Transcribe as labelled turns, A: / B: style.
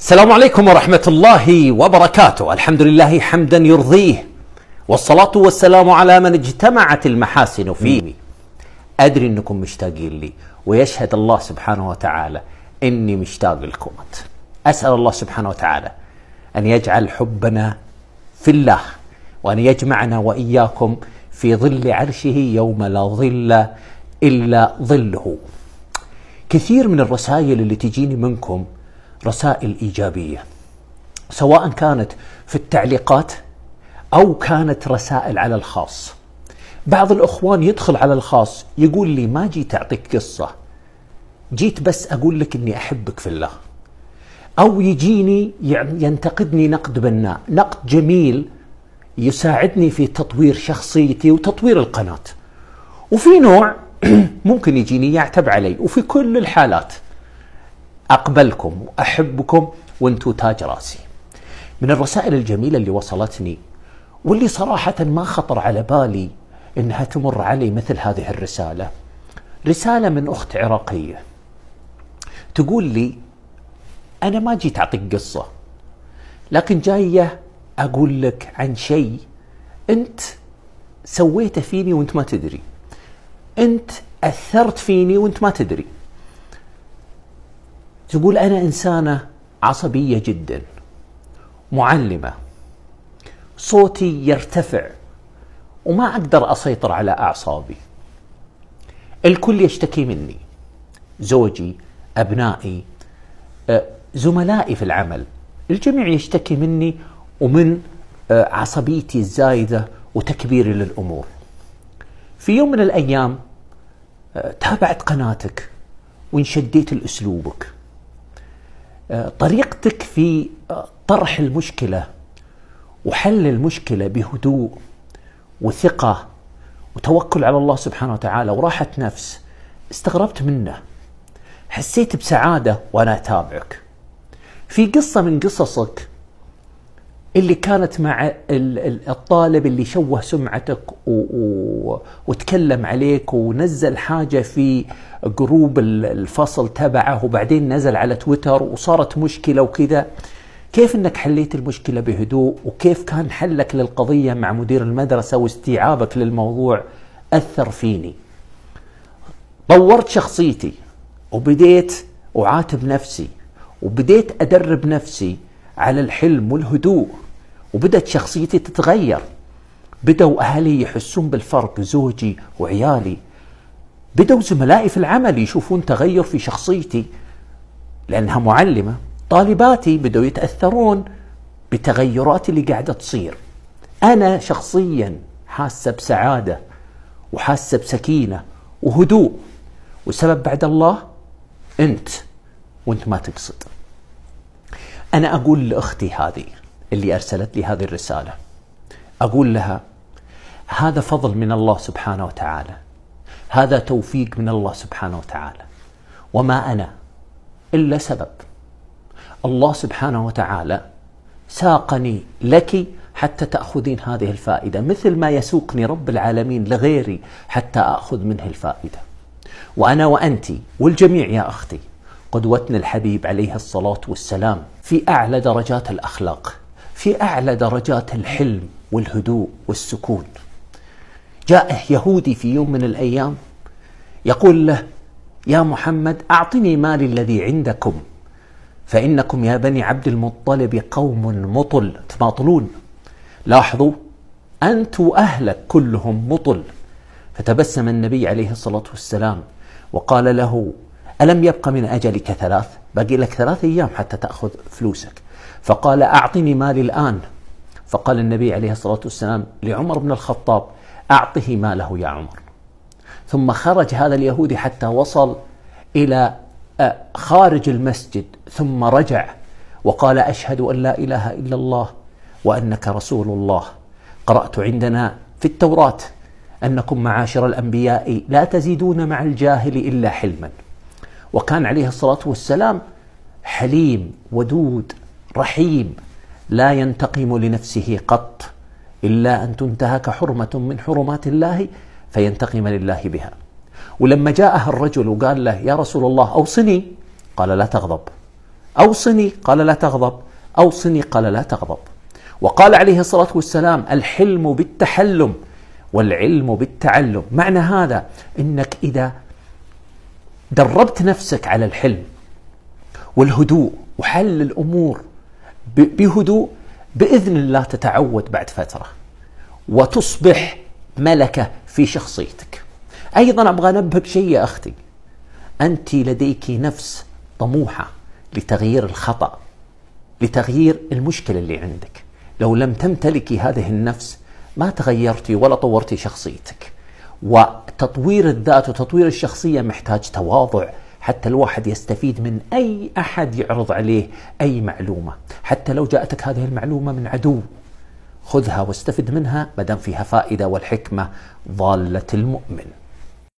A: السلام عليكم ورحمة الله وبركاته، الحمد لله حمدا يرضيه والصلاة والسلام على من اجتمعت المحاسن فيه. أدري أنكم مشتاقين لي ويشهد الله سبحانه وتعالى إني مشتاق لكم. أسأل الله سبحانه وتعالى أن يجعل حبنا في الله وأن يجمعنا وإياكم في ظل عرشه يوم لا ظل إلا ظله. كثير من الرسائل اللي تجيني منكم رسائل ايجابيه سواء كانت في التعليقات او كانت رسائل على الخاص بعض الاخوان يدخل على الخاص يقول لي ما جيت اعطيك قصه جيت بس اقول لك اني احبك في الله او يجيني ينتقدني نقد بناء نقد جميل يساعدني في تطوير شخصيتي وتطوير القناه وفي نوع ممكن يجيني يعتب علي وفي كل الحالات أقبلكم وأحبكم وأنتوا تاج راسي من الرسائل الجميلة اللي وصلتني واللي صراحة ما خطر على بالي أنها تمر علي مثل هذه الرسالة رسالة من أخت عراقية تقول لي أنا ما جيت أعطيك قصة لكن جاية أقول لك عن شيء أنت سويته فيني وأنت ما تدري أنت أثرت فيني وأنت ما تدري تقول أنا إنسانة عصبية جدا معلمة صوتي يرتفع وما أقدر أسيطر على أعصابي الكل يشتكي مني زوجي أبنائي زملائي في العمل الجميع يشتكي مني ومن عصبيتي الزايدة وتكبيري للأمور في يوم من الأيام تابعت قناتك وانشديت لأسلوبك طريقتك في طرح المشكله وحل المشكله بهدوء وثقه وتوكل على الله سبحانه وتعالى وراحه نفس استغربت منه حسيت بسعاده وانا اتابعك في قصه من قصصك اللي كانت مع الطالب اللي شوه سمعتك وتكلم عليك ونزل حاجة في جروب الفصل تبعه وبعدين نزل على تويتر وصارت مشكلة وكذا كيف انك حليت المشكلة بهدوء وكيف كان حلك للقضية مع مدير المدرسة واستيعابك للموضوع أثر فيني طورت شخصيتي وبديت أعاتب نفسي وبديت أدرب نفسي على الحلم والهدوء وبدأت شخصيتي تتغير بدأوا أهلي يحسون بالفرق زوجي وعيالي بدأوا زملائي في العمل يشوفون تغير في شخصيتي لأنها معلمة طالباتي بدأوا يتأثرون بتغيرات اللي قاعدة تصير أنا شخصيا حاسة بسعادة وحاسة بسكينة وهدوء والسبب بعد الله أنت وأنت ما تقصد أنا أقول لأختي هذه اللي ارسلت لي هذه الرساله اقول لها هذا فضل من الله سبحانه وتعالى هذا توفيق من الله سبحانه وتعالى وما انا الا سبب الله سبحانه وتعالى ساقني لك حتى تاخذين هذه الفائده مثل ما يسوقني رب العالمين لغيري حتى اخذ منه الفائده وانا وانت والجميع يا اختي قدوتنا الحبيب عليه الصلاه والسلام في اعلى درجات الاخلاق في أعلى درجات الحلم والهدوء والسكون جاء يهودي في يوم من الأيام يقول له يا محمد أعطني مالي الذي عندكم فإنكم يا بني عبد المطلب قوم مطل تماطلون لاحظوا أنت وأهلك كلهم مطل فتبسم النبي عليه الصلاة والسلام وقال له ألم يبق من أجلك ثلاث باقي لك ثلاث أيام حتى تأخذ فلوسك فقال أعطني مالي الآن فقال النبي عليه الصلاة والسلام لعمر بن الخطاب أعطه ماله يا عمر ثم خرج هذا اليهودي حتى وصل إلى آه، خارج المسجد ثم رجع وقال أشهد أن لا إله إلا الله وأنك رسول الله قرأت عندنا في التوراة أنكم معاشر الأنبياء لا تزيدون مع الجاهل إلا حلمًا وكان عليه الصلاة والسلام حليم ودود رحيم لا ينتقم لنفسه قط إلا أن تنتهك حرمة من حرمات الله فينتقم لله بها ولما جاءه الرجل وقال له يا رسول الله أوصني قال لا تغضب أوصني قال لا تغضب أوصني قال لا تغضب وقال عليه الصلاة والسلام الحلم بالتحلم والعلم بالتعلم معنى هذا أنك إذا دربت نفسك على الحلم والهدوء وحل الامور بهدوء باذن الله تتعود بعد فتره وتصبح ملكه في شخصيتك. ايضا ابغى انبهك شيء يا اختي انت لديك نفس طموحه لتغيير الخطا لتغيير المشكله اللي عندك. لو لم تمتلكي هذه النفس ما تغيرتي ولا طورتي شخصيتك. وتطوير الذات وتطوير الشخصية محتاج تواضع حتى الواحد يستفيد من أي أحد يعرض عليه أي معلومة حتى لو جاءتك هذه المعلومة من عدو خذها واستفد منها ما فيها فائدة والحكمة ضالة المؤمن